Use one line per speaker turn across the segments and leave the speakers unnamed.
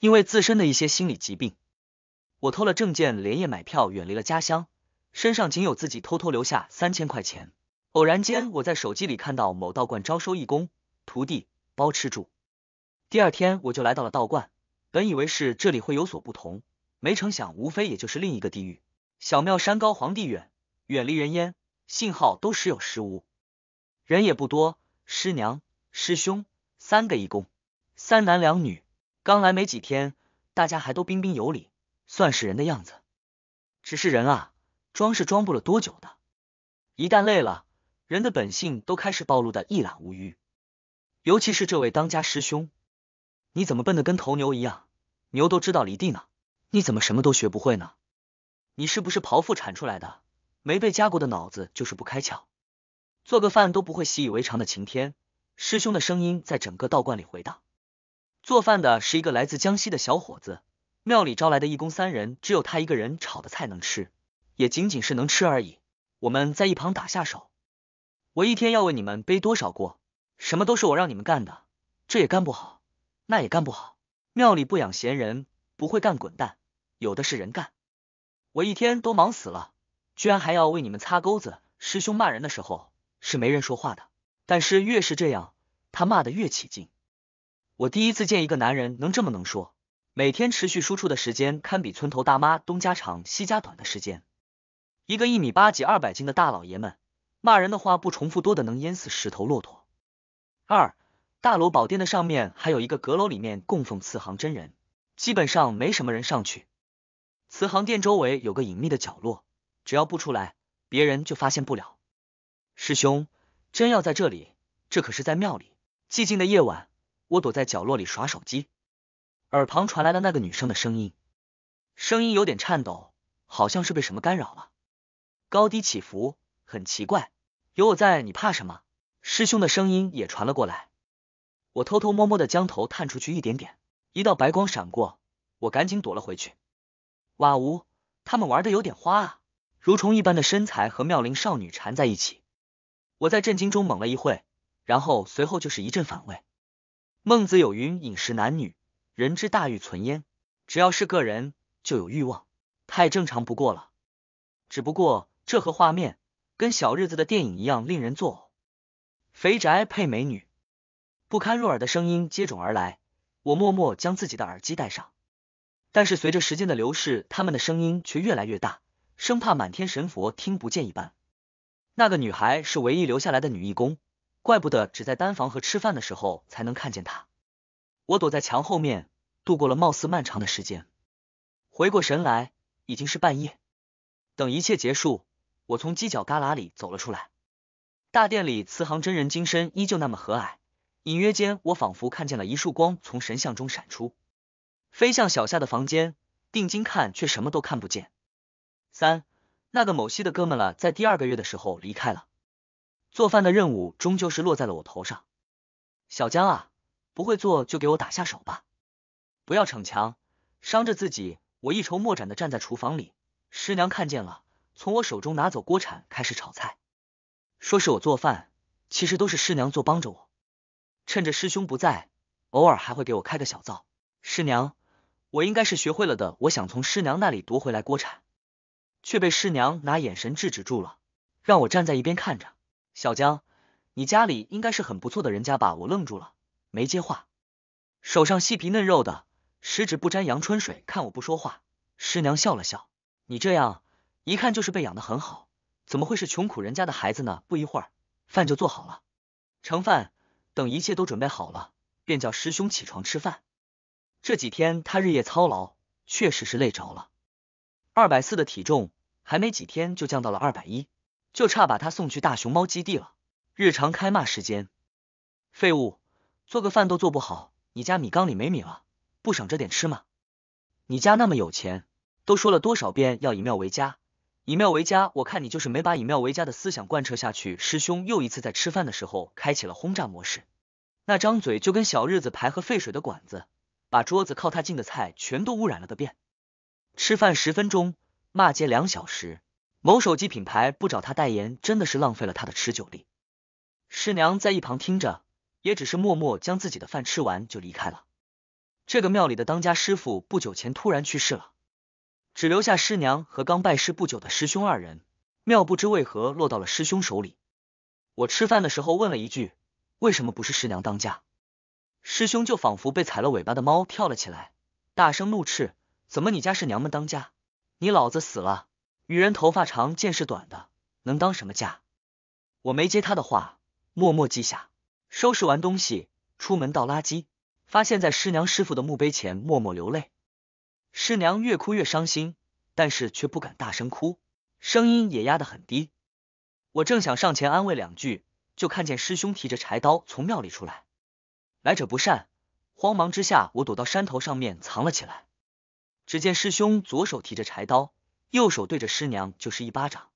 因为自身的一些心理疾病，我偷了证件，连夜买票，远离了家乡。身上仅有自己偷偷留下三千块钱。偶然间，我在手机里看到某道观招收义工，徒弟包吃住。第二天，我就来到了道观。本以为是这里会有所不同，没成想，无非也就是另一个地狱。小庙山高皇帝远，远离人烟，信号都时有时无，人也不多。师娘、师兄三个义工，三男两女。刚来没几天，大家还都彬彬有礼，算是人的样子。只是人啊，装是装不了多久的，一旦累了，人的本性都开始暴露的一览无余。尤其是这位当家师兄，你怎么笨的跟头牛一样？牛都知道犁地呢，你怎么什么都学不会呢？你是不是刨腹产出来的？没被夹过的脑子就是不开窍，做个饭都不会习以为常的。晴天，师兄的声音在整个道观里回荡。做饭的是一个来自江西的小伙子，庙里招来的义工三人，只有他一个人炒的菜能吃，也仅仅是能吃而已。我们在一旁打下手，我一天要为你们背多少锅，什么都是我让你们干的，这也干不好，那也干不好。庙里不养闲人，不会干滚蛋，有的是人干。我一天都忙死了，居然还要为你们擦钩子。师兄骂人的时候是没人说话的，但是越是这样，他骂的越起劲。我第一次见一个男人能这么能说，每天持续输出的时间堪比村头大妈东家长西家短的时间。一个一米八几、二百斤的大老爷们，骂人的话不重复多的能淹死十头骆驼。二大罗宝殿的上面还有一个阁楼，里面供奉慈航真人，基本上没什么人上去。慈航殿周围有个隐秘的角落，只要不出来，别人就发现不了。师兄，真要在这里，这可是在庙里，寂静的夜晚。我躲在角落里耍手机，耳旁传来了那个女生的声音，声音有点颤抖，好像是被什么干扰了，高低起伏，很奇怪。有我在，你怕什么？师兄的声音也传了过来。我偷偷摸摸的将头探出去一点点，一道白光闪过，我赶紧躲了回去。哇呜，他们玩的有点花啊，如虫一般的身材和妙龄少女缠在一起。我在震惊中猛了一会，然后随后就是一阵反胃。孟子有云：“饮食男女，人之大欲存焉。”只要是个人，就有欲望，太正常不过了。只不过这和画面跟小日子的电影一样，令人作呕。肥宅配美女，不堪入耳的声音接踵而来。我默默将自己的耳机戴上，但是随着时间的流逝，他们的声音却越来越大，生怕满天神佛听不见一般。那个女孩是唯一留下来的女义工。怪不得只在单房和吃饭的时候才能看见他。我躲在墙后面度过了貌似漫长的时间，回过神来已经是半夜。等一切结束，我从犄角旮旯里走了出来。大殿里慈航真人金身依旧那么和蔼，隐约间我仿佛看见了一束光从神像中闪出，飞向小夏的房间。定睛看，却什么都看不见。三，那个某系的哥们了，在第二个月的时候离开了。做饭的任务终究是落在了我头上，小江啊，不会做就给我打下手吧，不要逞强，伤着自己。我一筹莫展的站在厨房里，师娘看见了，从我手中拿走锅铲，开始炒菜，说是我做饭，其实都是师娘做帮着我。趁着师兄不在，偶尔还会给我开个小灶。师娘，我应该是学会了的，我想从师娘那里夺回来锅铲，却被师娘拿眼神制止住了，让我站在一边看着。小江，你家里应该是很不错的人家吧？我愣住了，没接话。手上细皮嫩肉的，十指不沾阳春水。看我不说话，师娘笑了笑，你这样一看就是被养的很好，怎么会是穷苦人家的孩子呢？不一会儿，饭就做好了，盛饭。等一切都准备好了，便叫师兄起床吃饭。这几天他日夜操劳，确实是累着了。二百四的体重，还没几天就降到了二百一。就差把他送去大熊猫基地了。日常开骂时间，废物，做个饭都做不好，你家米缸里没米了，不省着点吃吗？你家那么有钱，都说了多少遍要以庙为家，以庙为家，我看你就是没把以庙为家的思想贯彻下去。师兄又一次在吃饭的时候开启了轰炸模式，那张嘴就跟小日子排核废水的管子，把桌子靠他近的菜全都污染了个遍。吃饭十分钟，骂街两小时。某手机品牌不找他代言，真的是浪费了他的持久力。师娘在一旁听着，也只是默默将自己的饭吃完就离开了。这个庙里的当家师傅不久前突然去世了，只留下师娘和刚拜师不久的师兄二人。庙不知为何落到了师兄手里。我吃饭的时候问了一句：“为什么不是师娘当家？”师兄就仿佛被踩了尾巴的猫跳了起来，大声怒斥：“怎么你家是娘们当家？你老子死了！”女人头发长，见识短的，能当什么嫁？我没接他的话，默默记下。收拾完东西，出门倒垃圾，发现在师娘师傅的墓碑前默默流泪。师娘越哭越伤心，但是却不敢大声哭，声音也压得很低。我正想上前安慰两句，就看见师兄提着柴刀从庙里出来，来者不善，慌忙之下我躲到山头上面藏了起来。只见师兄左手提着柴刀。右手对着师娘就是一巴掌，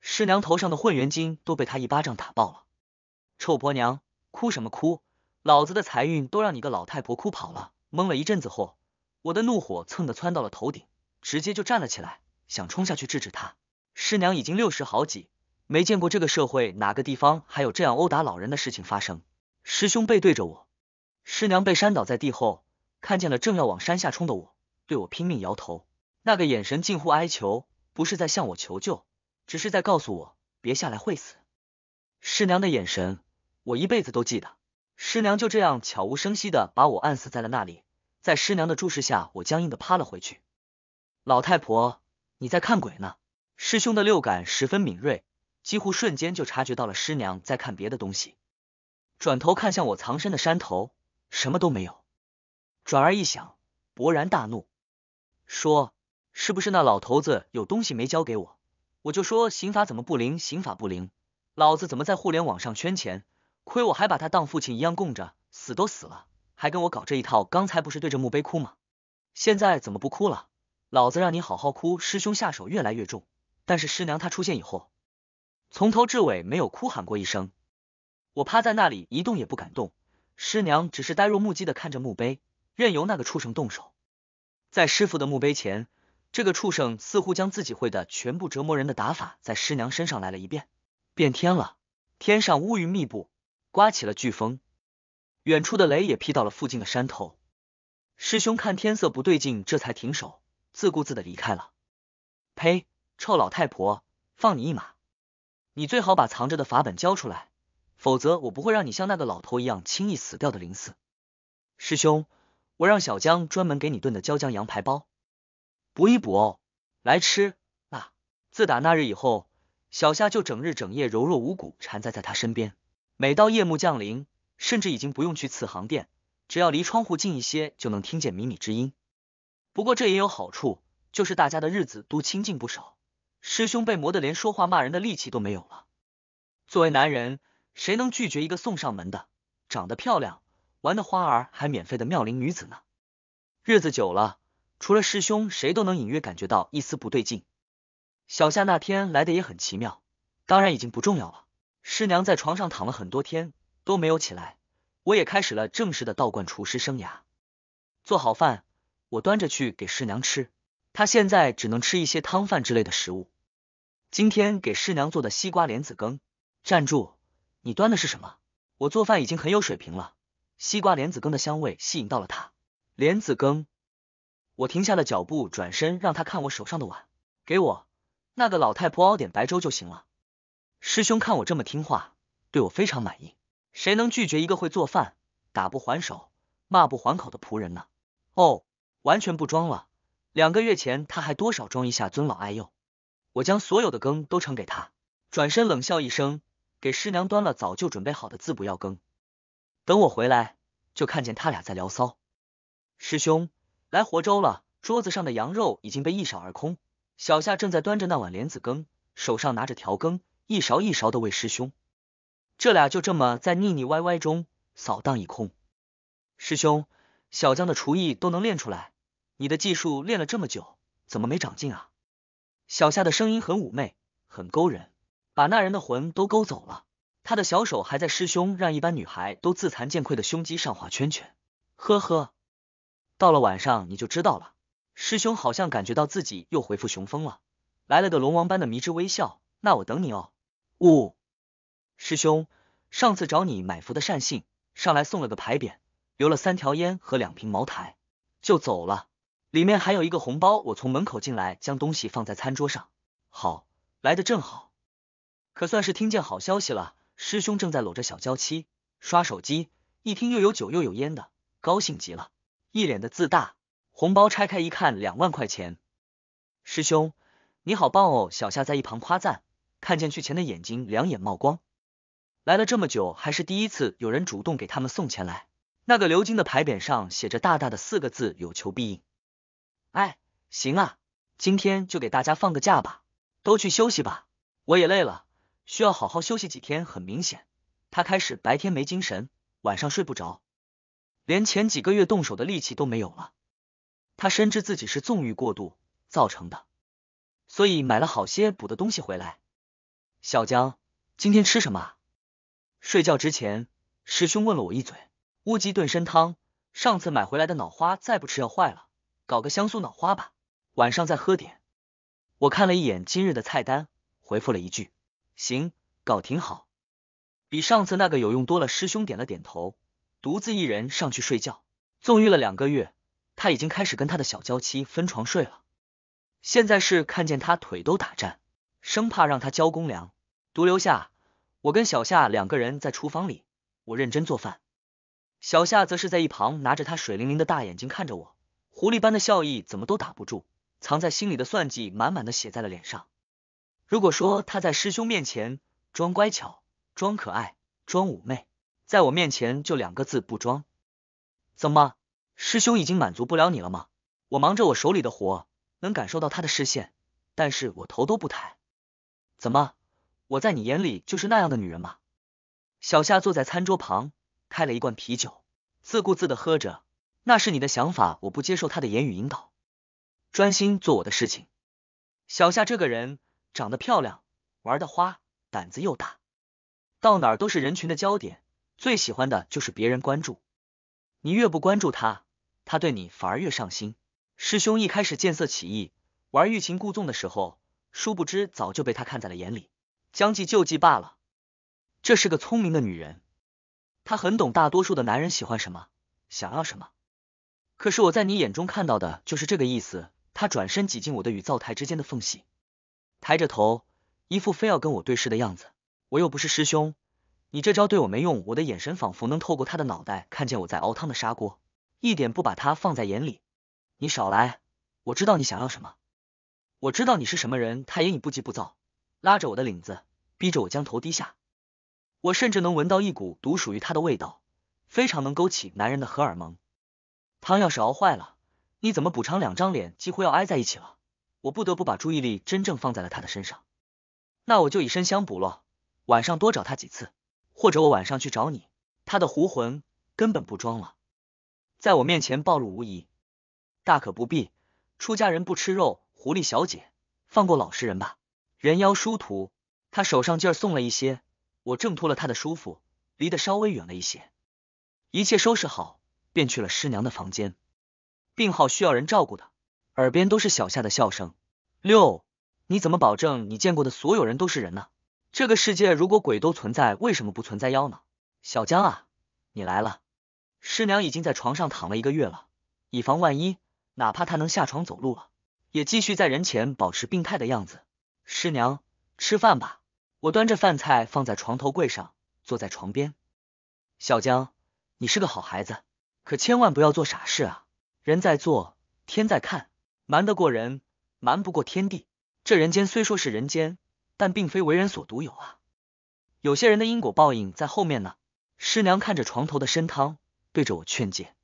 师娘头上的混元金都被他一巴掌打爆了。臭婆娘，哭什么哭？老子的财运都让你个老太婆哭跑了！懵了一阵子后，我的怒火蹭的窜到了头顶，直接就站了起来，想冲下去制止他。师娘已经六十好几，没见过这个社会哪个地方还有这样殴打老人的事情发生。师兄背对着我，师娘被扇倒在地后，看见了正要往山下冲的我，对我拼命摇头。那个眼神近乎哀求，不是在向我求救，只是在告诉我别下来会死。师娘的眼神，我一辈子都记得。师娘就这样悄无声息的把我按死在了那里，在师娘的注视下，我僵硬的趴了回去。老太婆，你在看鬼呢？师兄的六感十分敏锐，几乎瞬间就察觉到了师娘在看别的东西，转头看向我藏身的山头，什么都没有。转而一想，勃然大怒，说。是不是那老头子有东西没交给我？我就说刑法怎么不灵？刑法不灵，老子怎么在互联网上圈钱？亏我还把他当父亲一样供着，死都死了，还跟我搞这一套。刚才不是对着墓碑哭吗？现在怎么不哭了？老子让你好好哭。师兄下手越来越重，但是师娘她出现以后，从头至尾没有哭喊过一声。我趴在那里一动也不敢动，师娘只是呆若木鸡的看着墓碑，任由那个畜生动手。在师傅的墓碑前。这个畜生似乎将自己会的全部折磨人的打法，在师娘身上来了一遍，变天了，天上乌云密布，刮起了飓风，远处的雷也劈到了附近的山头。师兄看天色不对劲，这才停手，自顾自的离开了。呸，臭老太婆，放你一马，你最好把藏着的法本交出来，否则我不会让你像那个老头一样轻易死掉的。林四，师兄，我让小江专门给你炖的椒江羊排煲。补一补哦，来吃啊！自打那日以后，小夏就整日整夜柔弱无骨缠在在他身边。每到夜幕降临，甚至已经不用去慈行殿，只要离窗户近一些，就能听见靡靡之音。不过这也有好处，就是大家的日子都清静不少。师兄被磨得连说话骂人的力气都没有了。作为男人，谁能拒绝一个送上门的长得漂亮、玩的花儿还免费的妙龄女子呢？日子久了。除了师兄，谁都能隐约感觉到一丝不对劲。小夏那天来的也很奇妙，当然已经不重要了。师娘在床上躺了很多天都没有起来，我也开始了正式的道观厨师生涯。做好饭，我端着去给师娘吃。她现在只能吃一些汤饭之类的食物。今天给师娘做的西瓜莲子羹。站住！你端的是什么？我做饭已经很有水平了。西瓜莲子羹的香味吸引到了她。莲子羹。我停下了脚步，转身让他看我手上的碗，给我那个老太婆熬点白粥就行了。师兄看我这么听话，对我非常满意。谁能拒绝一个会做饭、打不还手、骂不还口的仆人呢？哦，完全不装了。两个月前他还多少装一下尊老爱幼。我将所有的羹都盛给他，转身冷笑一声，给师娘端了早就准备好的滋补药羹。等我回来，就看见他俩在聊骚。师兄。来活粥了，桌子上的羊肉已经被一扫而空。小夏正在端着那碗莲子羹，手上拿着调羹，一勺一勺的喂师兄。这俩就这么在腻腻歪歪中扫荡一空。师兄，小江的厨艺都能练出来，你的技术练了这么久，怎么没长进啊？小夏的声音很妩媚，很勾人，把那人的魂都勾走了。他的小手还在师兄让一般女孩都自惭见愧的胸肌上画圈圈。呵呵。到了晚上你就知道了，师兄好像感觉到自己又回复雄风了，来了个龙王般的迷之微笑。那我等你哦。呜。师兄，上次找你买符的善信上来送了个牌匾，留了三条烟和两瓶茅台，就走了。里面还有一个红包，我从门口进来将东西放在餐桌上。好，来的正好，可算是听见好消息了。师兄正在搂着小娇妻刷手机，一听又有酒又有烟的，高兴极了。一脸的自大，红包拆开一看，两万块钱。师兄，你好棒哦！小夏在一旁夸赞，看见去钱的眼睛，两眼冒光。来了这么久，还是第一次有人主动给他们送钱来。那个鎏金的牌匾上写着大大的四个字：有求必应。哎，行啊，今天就给大家放个假吧，都去休息吧，我也累了，需要好好休息几天。很明显，他开始白天没精神，晚上睡不着。连前几个月动手的力气都没有了，他深知自己是纵欲过度造成的，所以买了好些补的东西回来。小江，今天吃什么？睡觉之前，师兄问了我一嘴乌鸡炖参汤。上次买回来的脑花再不吃要坏了，搞个香酥脑花吧，晚上再喝点。我看了一眼今日的菜单，回复了一句：行，搞挺好，比上次那个有用多了。师兄点了点头。独自一人上去睡觉，纵欲了两个月，他已经开始跟他的小娇妻分床睡了。现在是看见他腿都打颤，生怕让他交公粮，独留下我跟小夏两个人在厨房里，我认真做饭，小夏则是在一旁拿着他水灵灵的大眼睛看着我，狐狸般的笑意怎么都打不住，藏在心里的算计满满的写在了脸上。如果说他在师兄面前装乖巧、装可爱、装妩媚。在我面前就两个字不装，怎么师兄已经满足不了你了吗？我忙着我手里的活，能感受到他的视线，但是我头都不抬。怎么我在你眼里就是那样的女人吗？小夏坐在餐桌旁，开了一罐啤酒，自顾自的喝着。那是你的想法，我不接受他的言语引导，专心做我的事情。小夏这个人长得漂亮，玩的花，胆子又大，到哪儿都是人群的焦点。最喜欢的就是别人关注你，越不关注他，他对你反而越上心。师兄一开始见色起意，玩欲擒故纵的时候，殊不知早就被他看在了眼里，将计就计罢了。这是个聪明的女人，她很懂大多数的男人喜欢什么，想要什么。可是我在你眼中看到的就是这个意思。她转身挤进我的与灶台之间的缝隙，抬着头，一副非要跟我对视的样子。我又不是师兄。你这招对我没用，我的眼神仿佛能透过他的脑袋看见我在熬汤的砂锅，一点不把他放在眼里。你少来，我知道你想要什么，我知道你是什么人。他也已不急不躁，拉着我的领子，逼着我将头低下。我甚至能闻到一股独属于他的味道，非常能勾起男人的荷尔蒙。汤要是熬坏了，你怎么补偿？两张脸几乎要挨在一起了，我不得不把注意力真正放在了他的身上。那我就以身相补了，晚上多找他几次。或者我晚上去找你，他的狐魂根本不装了，在我面前暴露无遗，大可不必。出家人不吃肉，狐狸小姐，放过老实人吧。人妖殊途，他手上劲儿送了一些，我挣脱了他的束缚，离得稍微远了一些。一切收拾好，便去了师娘的房间。病号需要人照顾的，耳边都是小夏的笑声。六，你怎么保证你见过的所有人都是人呢？这个世界如果鬼都存在，为什么不存在妖呢？小江啊，你来了，师娘已经在床上躺了一个月了，以防万一，哪怕她能下床走路了，也继续在人前保持病态的样子。师娘，吃饭吧。我端着饭菜放在床头柜上，坐在床边。小江，你是个好孩子，可千万不要做傻事啊！人在做，天在看，瞒得过人，瞒不过天地。这人间虽说是人间。但并非为人所独有啊，有些人的因果报应在后面呢。师娘看着床头的参汤，对着我劝诫：“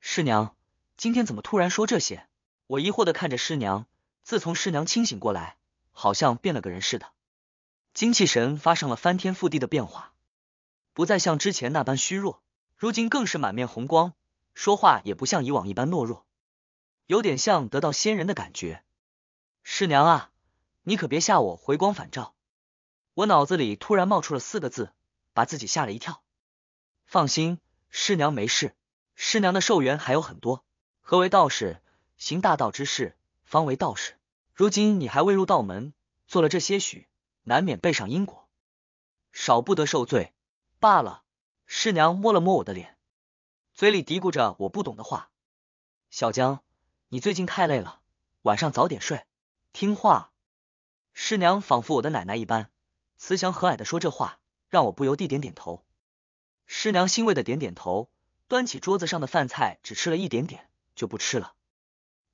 师娘，今天怎么突然说这些？”我疑惑的看着师娘，自从师娘清醒过来，好像变了个人似的，精气神发生了翻天覆地的变化，不再像之前那般虚弱，如今更是满面红光，说话也不像以往一般懦弱，有点像得到仙人的感觉。师娘啊！你可别吓我！回光返照，我脑子里突然冒出了四个字，把自己吓了一跳。放心，师娘没事，师娘的寿元还有很多。何为道士？行大道之事，方为道士。如今你还未入道门，做了这些许，难免背上因果，少不得受罪。罢了。师娘摸了摸我的脸，嘴里嘀咕着我不懂的话：“小江，你最近太累了，晚上早点睡，听话。”师娘仿佛我的奶奶一般，慈祥和蔼的说这话，让我不由地点点头。师娘欣慰的点点头，端起桌子上的饭菜，只吃了一点点就不吃了，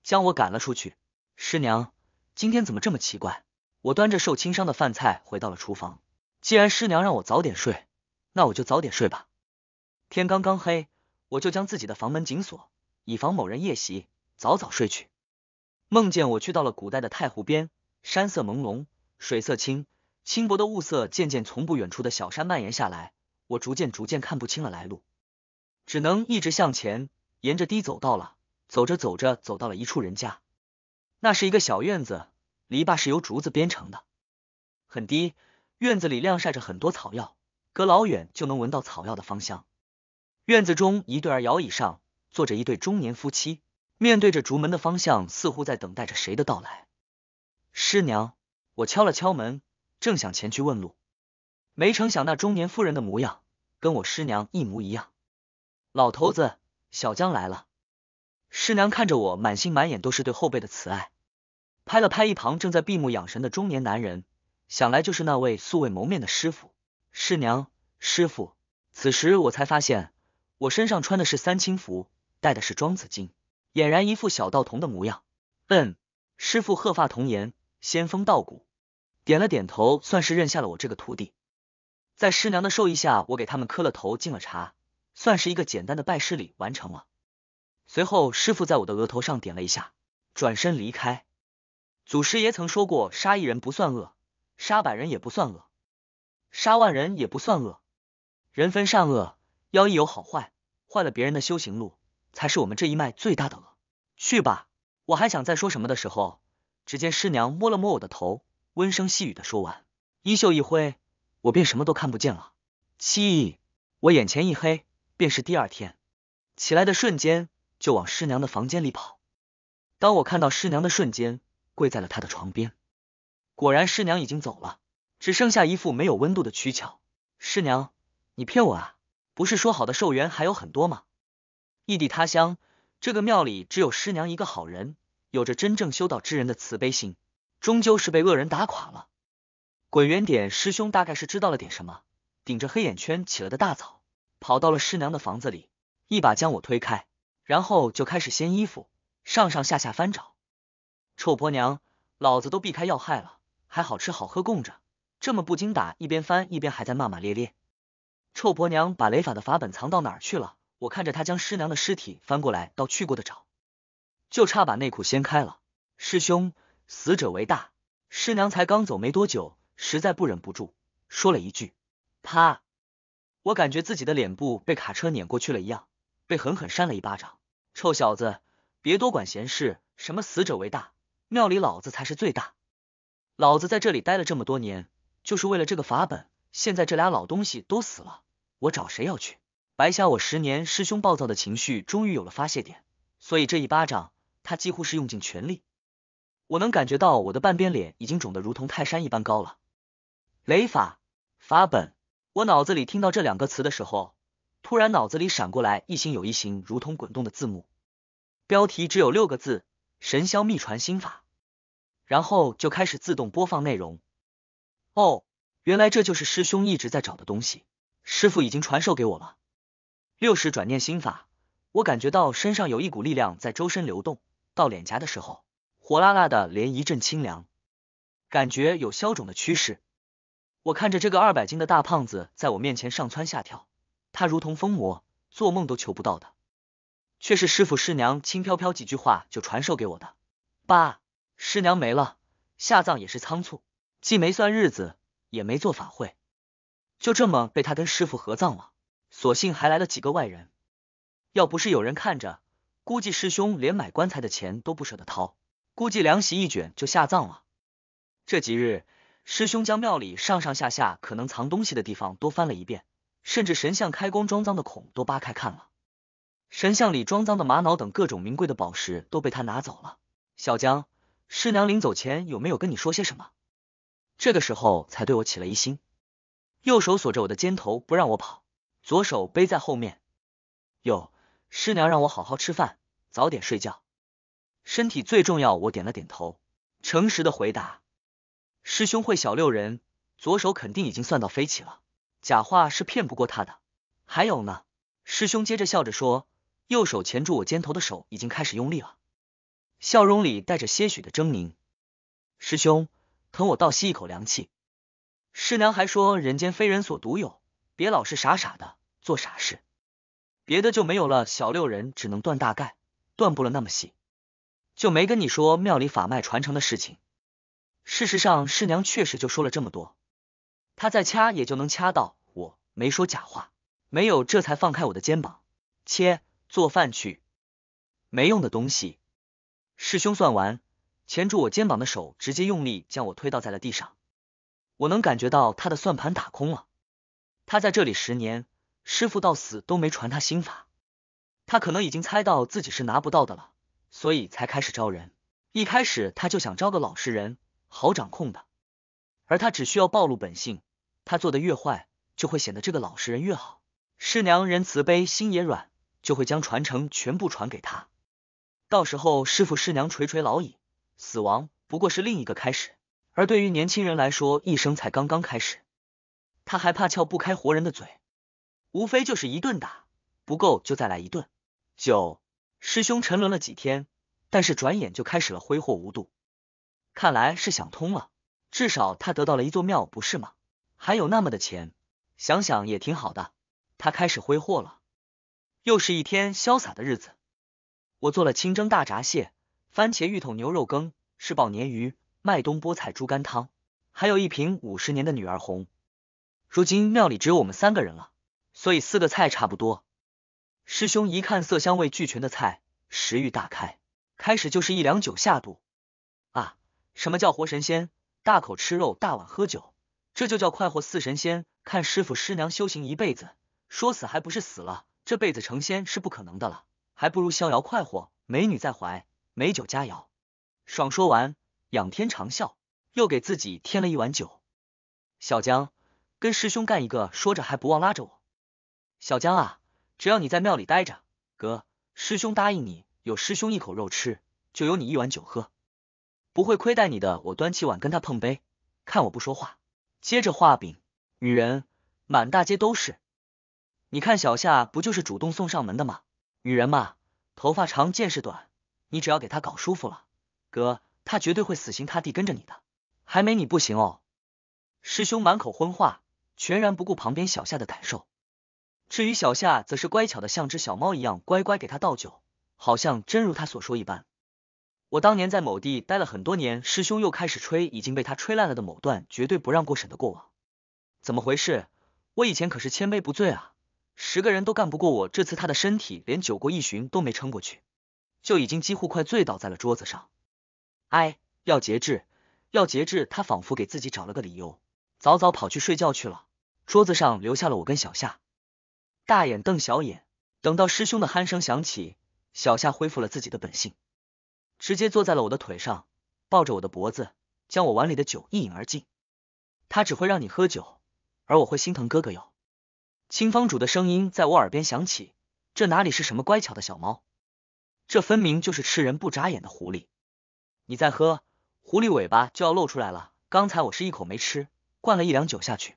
将我赶了出去。师娘今天怎么这么奇怪？我端着受轻伤的饭菜回到了厨房。既然师娘让我早点睡，那我就早点睡吧。天刚刚黑，我就将自己的房门紧锁，以防某人夜袭，早早睡去。梦见我去到了古代的太湖边。山色朦胧，水色清，轻薄的雾色渐渐从不远处的小山蔓延下来，我逐渐逐渐看不清了来路，只能一直向前，沿着堤走到了，走着走着走到了一处人家，那是一个小院子，篱笆是由竹子编成的，很低，院子里晾晒着很多草药，隔老远就能闻到草药的芳香。院子中一对儿摇椅上坐着一对中年夫妻，面对着竹门的方向，似乎在等待着谁的到来。师娘，我敲了敲门，正想前去问路，没成想那中年夫人的模样跟我师娘一模一样。老头子，小江来了。师娘看着我，满心满眼都是对后辈的慈爱，拍了拍一旁正在闭目养神的中年男人，想来就是那位素未谋面的师傅。师娘，师傅。此时我才发现，我身上穿的是三清服，戴的是庄子巾，俨然一副小道童的模样。嗯，师傅鹤发童颜。仙风道骨，点了点头，算是认下了我这个徒弟。在师娘的授意下，我给他们磕了头，敬了茶，算是一个简单的拜师礼完成了。随后，师傅在我的额头上点了一下，转身离开。祖师爷曾说过：“杀一人不算恶，杀百人也不算恶，杀万人也不算恶。人分善恶，妖亦有好坏，坏了别人的修行路，才是我们这一脉最大的恶。”去吧，我还想再说什么的时候。只见师娘摸了摸我的头，温声细语的说完，衣袖一挥，我便什么都看不见了。七，我眼前一黑，便是第二天。起来的瞬间，就往师娘的房间里跑。当我看到师娘的瞬间，跪在了她的床边。果然师娘已经走了，只剩下一副没有温度的躯壳。师娘，你骗我啊！不是说好的寿元还有很多吗？异地他乡，这个庙里只有师娘一个好人。有着真正修道之人的慈悲心，终究是被恶人打垮了。滚远点，师兄大概是知道了点什么，顶着黑眼圈起了个大早，跑到了师娘的房子里，一把将我推开，然后就开始掀衣服，上上下下翻找。臭婆娘，老子都避开要害了，还好吃好喝供着，这么不经打，一边翻一边还在骂骂咧咧。臭婆娘，把雷法的法本藏到哪儿去了？我看着他将师娘的尸体翻过来倒去过的找。就差把内裤掀开了。师兄，死者为大。师娘才刚走没多久，实在不忍不住，说了一句：“啪！”我感觉自己的脸部被卡车碾过去了一样，被狠狠扇了一巴掌。臭小子，别多管闲事！什么死者为大，庙里老子才是最大。老子在这里待了这么多年，就是为了这个法本。现在这俩老东西都死了，我找谁要去？白瞎我十年！师兄暴躁的情绪终于有了发泄点，所以这一巴掌。他几乎是用尽全力，我能感觉到我的半边脸已经肿得如同泰山一般高了。雷法法本，我脑子里听到这两个词的时候，突然脑子里闪过来一行又一行如同滚动的字幕，标题只有六个字：神霄秘传心法。然后就开始自动播放内容。哦，原来这就是师兄一直在找的东西，师傅已经传授给我了。六十转念心法，我感觉到身上有一股力量在周身流动。到脸颊的时候，火辣辣的，连一阵清凉，感觉有消肿的趋势。我看着这个二百斤的大胖子在我面前上蹿下跳，他如同疯魔，做梦都求不到的，却是师傅师娘轻飘飘几句话就传授给我的。爸，师娘没了，下葬也是仓促，既没算日子，也没做法会，就这么被他跟师傅合葬了。所幸还来了几个外人，要不是有人看着。估计师兄连买棺材的钱都不舍得掏，估计凉席一卷就下葬了。这几日，师兄将庙里上上下下可能藏东西的地方都翻了一遍，甚至神像开光装脏的孔都扒开看了。神像里装脏的玛瑙等各种名贵的宝石都被他拿走了。小江，师娘临走前有没有跟你说些什么？这个时候才对我起了疑心，右手锁着我的肩头不让我跑，左手背在后面，有。师娘让我好好吃饭，早点睡觉，身体最重要。我点了点头，诚实的回答。师兄会小六人，左手肯定已经算到飞起了，假话是骗不过他的。还有呢？师兄接着笑着说，右手钳住我肩头的手已经开始用力了，笑容里带着些许的狰狞。师兄，疼！我倒吸一口凉气。师娘还说，人间非人所独有，别老是傻傻的做傻事。别的就没有了，小六人只能断大概，断不了那么细，就没跟你说庙里法脉传承的事情。事实上，师娘确实就说了这么多，她再掐也就能掐到，我没说假话，没有，这才放开我的肩膀，切，做饭去，没用的东西。师兄算完，钳住我肩膀的手直接用力将我推倒在了地上，我能感觉到他的算盘打空了，他在这里十年。师傅到死都没传他心法，他可能已经猜到自己是拿不到的了，所以才开始招人。一开始他就想招个老实人，好掌控的。而他只需要暴露本性，他做的越坏，就会显得这个老实人越好。师娘人慈悲心也软，就会将传承全部传给他。到时候师傅师娘垂垂老矣，死亡不过是另一个开始。而对于年轻人来说，一生才刚刚开始，他还怕撬不开活人的嘴。无非就是一顿打，不够就再来一顿。九师兄沉沦了几天，但是转眼就开始了挥霍无度。看来是想通了，至少他得到了一座庙，不是吗？还有那么的钱，想想也挺好的。他开始挥霍了，又是一天潇洒的日子。我做了清蒸大闸蟹、番茄芋头牛肉羹、世爆鲶鱼、麦冬菠菜猪肝汤，还有一瓶五十年的女儿红。如今庙里只有我们三个人了。所以四个菜差不多。师兄一看色香味俱全的菜，食欲大开，开始就是一两酒下肚啊！什么叫活神仙？大口吃肉，大碗喝酒，这就叫快活似神仙。看师傅师娘修行一辈子，说死还不是死了？这辈子成仙是不可能的了，还不如逍遥快活，美女在怀，美酒佳肴，爽！说完，仰天长笑，又给自己添了一碗酒。小江，跟师兄干一个！说着还不忘拉着我。小江啊，只要你在庙里待着，哥师兄答应你，有师兄一口肉吃，就有你一碗酒喝，不会亏待你的。我端起碗跟他碰杯，看我不说话，接着画饼。女人满大街都是，你看小夏不就是主动送上门的吗？女人嘛，头发长见识短，你只要给他搞舒服了，哥他绝对会死心塌地跟着你的，还没你不行哦。师兄满口荤话，全然不顾旁边小夏的感受。至于小夏，则是乖巧的像只小猫一样，乖乖给他倒酒，好像真如他所说一般。我当年在某地待了很多年，师兄又开始吹已经被他吹烂了的某段绝对不让过审的过往，怎么回事？我以前可是千杯不醉啊，十个人都干不过我。这次他的身体连酒过一巡都没撑过去，就已经几乎快醉倒在了桌子上。哎，要节制，要节制！他仿佛给自己找了个理由，早早跑去睡觉去了。桌子上留下了我跟小夏。大眼瞪小眼，等到师兄的鼾声响起，小夏恢复了自己的本性，直接坐在了我的腿上，抱着我的脖子，将我碗里的酒一饮而尽。他只会让你喝酒，而我会心疼哥哥哟。青方主的声音在我耳边响起，这哪里是什么乖巧的小猫，这分明就是吃人不眨眼的狐狸。你再喝，狐狸尾巴就要露出来了。刚才我是一口没吃，灌了一两酒下去，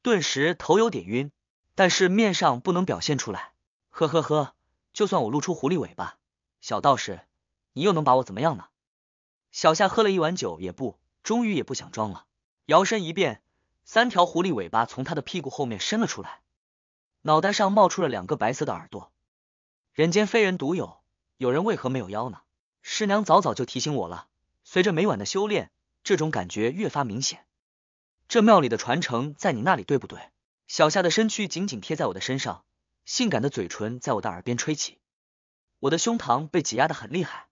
顿时头有点晕。但是面上不能表现出来，呵呵呵，就算我露出狐狸尾巴，小道士，你又能把我怎么样呢？小夏喝了一碗酒也不，终于也不想装了，摇身一变，三条狐狸尾巴从他的屁股后面伸了出来，脑袋上冒出了两个白色的耳朵，人间非人独有，有人为何没有妖呢？师娘早早就提醒我了，随着每晚的修炼，这种感觉越发明显，这庙里的传承在你那里对不对？小夏的身躯紧紧贴在我的身上，性感的嘴唇在我的耳边吹起，我的胸膛被挤压的很厉害。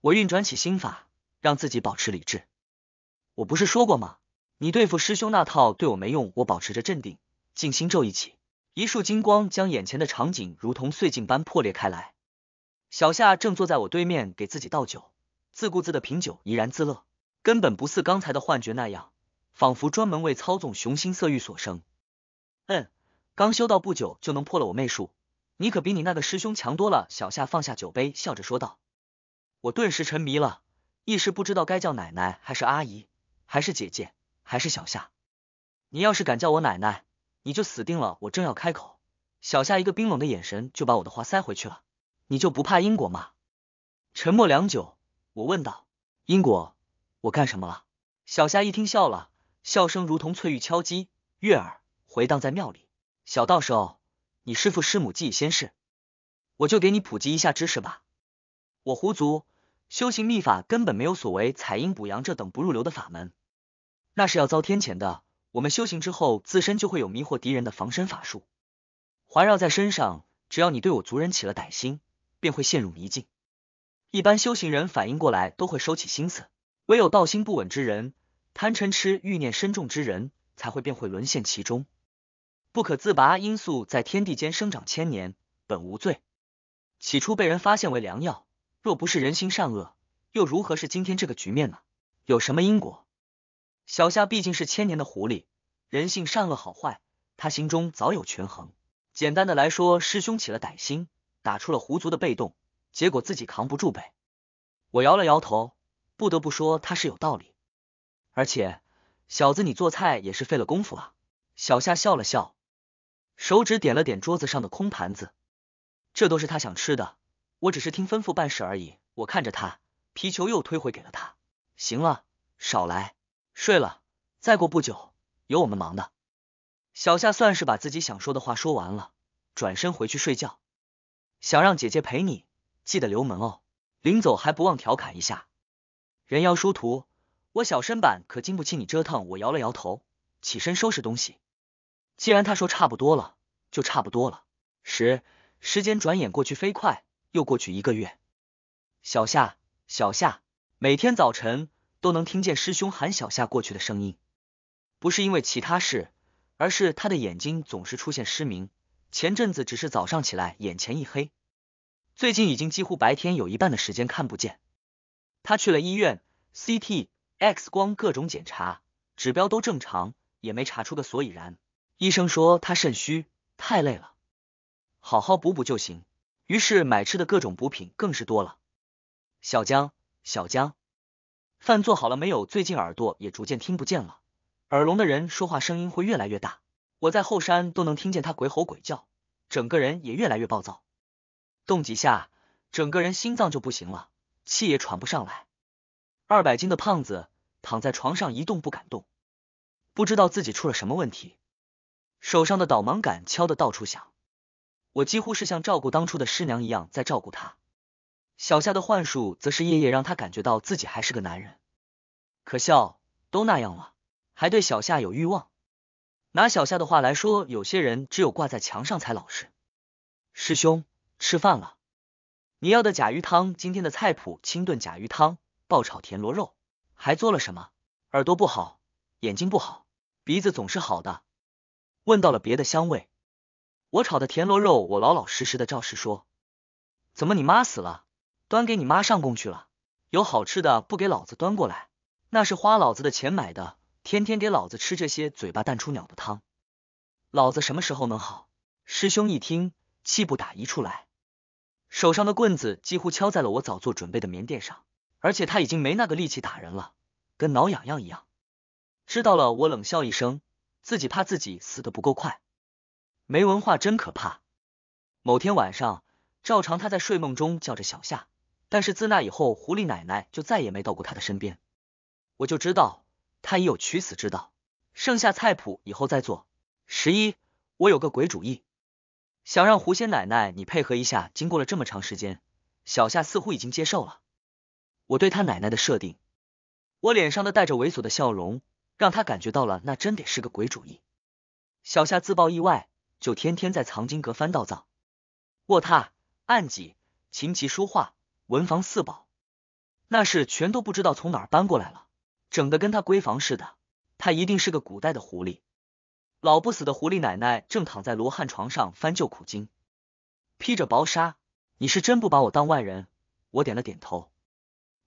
我运转起心法，让自己保持理智。我不是说过吗？你对付师兄那套对我没用。我保持着镇定，静心咒一起，一束金光将眼前的场景如同碎镜般破裂开来。小夏正坐在我对面，给自己倒酒，自顾自的品酒，怡然自乐，根本不似刚才的幻觉那样，仿佛专门为操纵雄心色欲所生。嗯，刚修道不久就能破了我媚术，你可比你那个师兄强多了。小夏放下酒杯，笑着说道。我顿时沉迷了，一时不知道该叫奶奶还是阿姨，还是姐姐，还是小夏。你要是敢叫我奶奶，你就死定了。我正要开口，小夏一个冰冷的眼神就把我的话塞回去了。你就不怕因果吗？沉默良久，我问道：因果，我干什么了？小夏一听笑了，笑声如同翠玉敲击，悦耳。回荡在庙里，小道士，你师父师母既已仙逝，我就给你普及一下知识吧。我狐族修行秘法根本没有所谓采阴补阳这等不入流的法门，那是要遭天谴的。我们修行之后，自身就会有迷惑敌人的防身法术，环绕在身上。只要你对我族人起了歹心，便会陷入迷境。一般修行人反应过来都会收起心思，唯有道心不稳之人、贪嗔痴、欲念深重之人，才会便会沦陷其中。不可自拔，罂粟在天地间生长千年，本无罪。起初被人发现为良药，若不是人心善恶，又如何是今天这个局面呢？有什么因果？小夏毕竟是千年的狐狸，人性善恶好坏，他心中早有权衡。简单的来说，师兄起了歹心，打出了狐族的被动，结果自己扛不住呗。我摇了摇头，不得不说他是有道理。而且，小子你做菜也是费了功夫啊。小夏笑了笑。手指点了点桌子上的空盘子，这都是他想吃的，我只是听吩咐办事而已。我看着他，皮球又推回给了他。行了，少来，睡了。再过不久，有我们忙的。小夏算是把自己想说的话说完了，转身回去睡觉。想让姐姐陪你，记得留门哦。临走还不忘调侃一下，人妖殊途，我小身板可经不起你折腾。我摇了摇头，起身收拾东西。既然他说差不多了，就差不多了。时时间转眼过去飞快，又过去一个月。小夏，小夏，每天早晨都能听见师兄喊小夏过去的声音，不是因为其他事，而是他的眼睛总是出现失明。前阵子只是早上起来眼前一黑，最近已经几乎白天有一半的时间看不见。他去了医院，CT、X 光各种检查，指标都正常，也没查出个所以然。医生说他肾虚，太累了，好好补补就行。于是买吃的各种补品更是多了。小江，小江，饭做好了没有？最近耳朵也逐渐听不见了，耳聋的人说话声音会越来越大，我在后山都能听见他鬼吼鬼叫，整个人也越来越暴躁，动几下，整个人心脏就不行了，气也喘不上来。二百斤的胖子躺在床上一动不敢动，不知道自己出了什么问题。手上的导盲杆敲得到处响，我几乎是像照顾当初的师娘一样在照顾他。小夏的幻术则是夜夜让他感觉到自己还是个男人。可笑，都那样了，还对小夏有欲望。拿小夏的话来说，有些人只有挂在墙上才老实。师兄，吃饭了。你要的甲鱼汤，今天的菜谱：清炖甲鱼汤、爆炒田螺肉，还做了什么？耳朵不好，眼睛不好，鼻子总是好的。问到了别的香味，我炒的田螺肉，我老老实实的照实说。怎么你妈死了，端给你妈上供去了？有好吃的不给老子端过来，那是花老子的钱买的，天天给老子吃这些嘴巴淡出鸟的汤，老子什么时候能好？师兄一听，气不打一处来，手上的棍子几乎敲在了我早做准备的棉垫上，而且他已经没那个力气打人了，跟挠痒痒一样。知道了，我冷笑一声。自己怕自己死的不够快，没文化真可怕。某天晚上，照常他在睡梦中叫着小夏，但是自那以后，狐狸奶奶就再也没到过他的身边。我就知道他已有取死之道，剩下菜谱以后再做。十一，我有个鬼主意，想让狐仙奶奶你配合一下。经过了这么长时间，小夏似乎已经接受了我对他奶奶的设定。我脸上的带着猥琐的笑容。让他感觉到了，那真得是个鬼主意。小夏自曝意外，就天天在藏经阁翻道藏、卧榻、案几、琴棋书画、文房四宝，那是全都不知道从哪儿搬过来了，整得跟他闺房似的。他一定是个古代的狐狸，老不死的狐狸奶奶正躺在罗汉床上翻旧苦经，披着薄纱。你是真不把我当外人？我点了点头。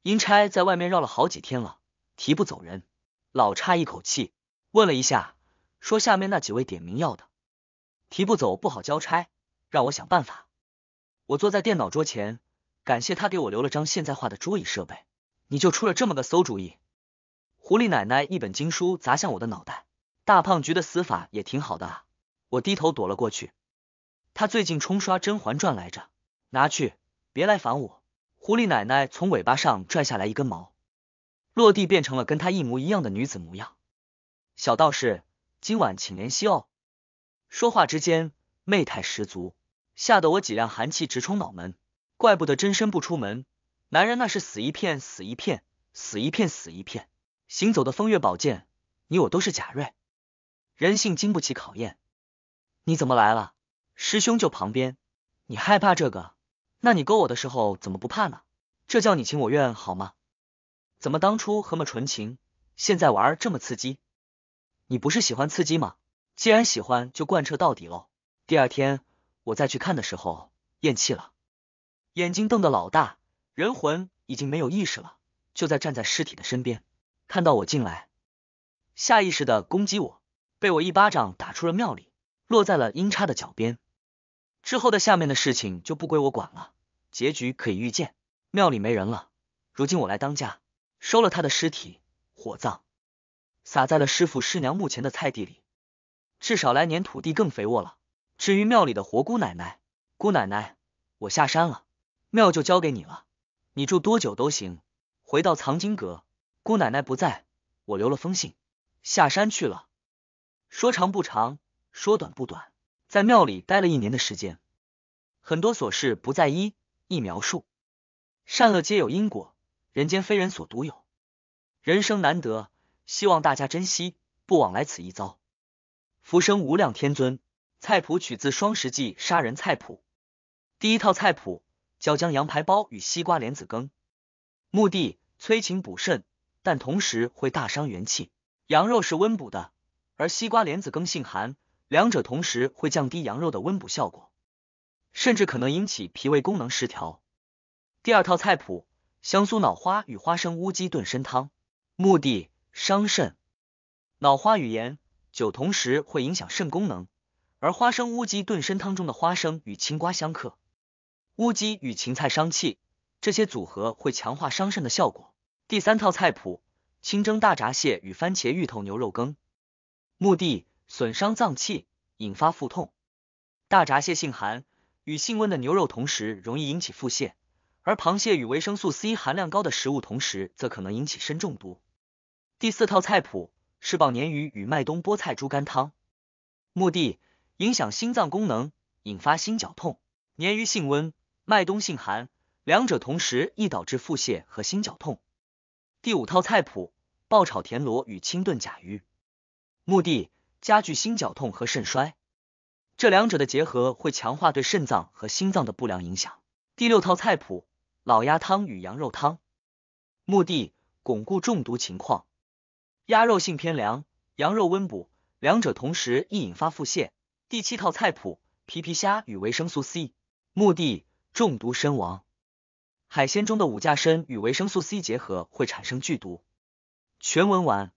阴差在外面绕了好几天了，提不走人。老差一口气，问了一下，说下面那几位点名要的，提不走不好交差，让我想办法。我坐在电脑桌前，感谢他给我留了张现代化的桌椅设备。你就出了这么个馊主意！狐狸奶奶一本经书砸向我的脑袋，大胖菊的死法也挺好的啊！我低头躲了过去。他最近冲刷《甄嬛传》来着，拿去，别来烦我。狐狸奶奶从尾巴上拽下来一根毛。落地变成了跟他一模一样的女子模样，小道士，今晚请联系哦。说话之间，媚态十足，吓得我脊梁寒气直冲脑门。怪不得真身不出门，男人那是死一片死一片死一片死一片。行走的风月宝剑，你我都是假瑞，人性经不起考验。你怎么来了，师兄就旁边，你害怕这个？那你勾我的时候怎么不怕呢？这叫你情我愿，好吗？怎么当初和么纯情，现在玩这么刺激？你不是喜欢刺激吗？既然喜欢，就贯彻到底喽。第二天我再去看的时候，咽气了，眼睛瞪得老大，人魂已经没有意识了，就在站在尸体的身边。看到我进来，下意识的攻击我，被我一巴掌打出了庙里，落在了阴差的脚边。之后的下面的事情就不归我管了，结局可以预见，庙里没人了。如今我来当家。收了他的尸体，火葬，撒在了师傅师娘墓前的菜地里，至少来年土地更肥沃了。至于庙里的活姑奶奶，姑奶奶，我下山了，庙就交给你了，你住多久都行。回到藏经阁，姑奶奶不在，我留了封信，下山去了。说长不长，说短不短，在庙里待了一年的时间，很多琐事不在一一描述，善恶皆有因果。人间非人所独有，人生难得，希望大家珍惜，不枉来此一遭。浮生无量，天尊菜谱取自《双十记》杀人菜谱。第一套菜谱：椒江羊排包与西瓜莲子羹，目的催情补肾，但同时会大伤元气。羊肉是温补的，而西瓜莲子羹性寒，两者同时会降低羊肉的温补效果，甚至可能引起脾胃功能失调。第二套菜谱。香酥脑花与花生乌鸡炖参汤，目的伤肾。脑花与盐酒同时会影响肾功能，而花生乌鸡炖参汤中的花生与青瓜相克，乌鸡与芹菜伤气，这些组合会强化伤肾的效果。第三套菜谱：清蒸大闸蟹与番茄芋头牛肉羹，目的损伤脏器，引发腹痛。大闸蟹性寒，与性温的牛肉同时容易引起腹泻。而螃蟹与维生素 C 含量高的食物同时，则可能引起砷中毒。第四套菜谱是爆鲶鱼与麦冬菠菜猪肝汤，目的影响心脏功能，引发心绞痛。鲶鱼性温，麦冬性寒，两者同时易导致腹泻和心绞痛。第五套菜谱爆炒田螺与清炖甲鱼，目的加剧心绞痛和肾衰，这两者的结合会强化对肾脏和心脏的不良影响。第六套菜谱。老鸭汤与羊肉汤，目的巩固中毒情况。鸭肉性偏凉，羊肉温补，两者同时易引发腹泻。第七套菜谱，皮皮虾与维生素 C，目的中毒身亡。海鲜中的五价砷与维生素 C 结合会产生剧毒。全文完。